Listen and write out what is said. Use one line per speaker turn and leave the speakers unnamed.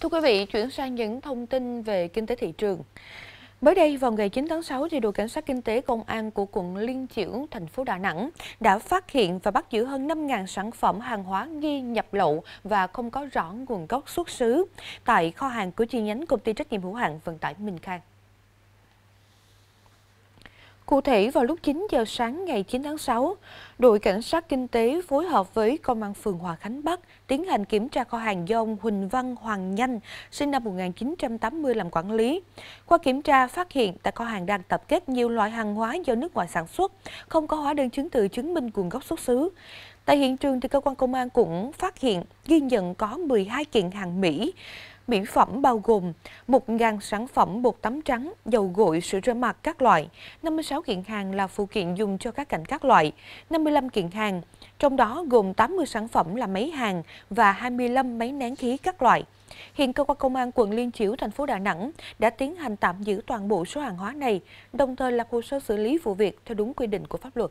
Thưa quý vị, chuyển sang những thông tin về kinh tế thị trường. Mới đây, vào ngày 9 tháng 6, thì đội cảnh sát kinh tế công an của quận Liên Chiểu, thành phố Đà Nẵng đã phát hiện và bắt giữ hơn 5.000 sản phẩm hàng hóa nghi nhập lậu và không có rõ nguồn gốc xuất xứ tại kho hàng của chi nhánh công ty trách nhiệm hữu hạn vận tải Minh Khang. Cụ thể, vào lúc 9 giờ sáng ngày 9 tháng 6, đội cảnh sát kinh tế phối hợp với công an phường Hòa Khánh Bắc tiến hành kiểm tra kho hàng do ông Huỳnh Văn Hoàng Nhanh, sinh năm 1980 làm quản lý. Qua kiểm tra, phát hiện tại kho hàng đang tập kết nhiều loại hàng hóa do nước ngoài sản xuất, không có hóa đơn chứng từ chứng minh nguồn gốc xuất xứ. Tại hiện trường thì cơ quan công an cũng phát hiện ghi nhận có 12 kiện hàng Mỹ. Mỹ phẩm bao gồm 1.000 sản phẩm bột tắm trắng, dầu gội, sữa rửa mặt các loại, 56 kiện hàng là phụ kiện dùng cho các cảnh các loại, 55 kiện hàng, trong đó gồm 80 sản phẩm là máy hàng và 25 máy nén khí các loại. Hiện cơ quan công an quận Liên Chiểu, thành phố Đà Nẵng đã tiến hành tạm giữ toàn bộ số hàng hóa này, đồng thời lập hồ sơ xử lý vụ việc theo đúng quy định của pháp luật.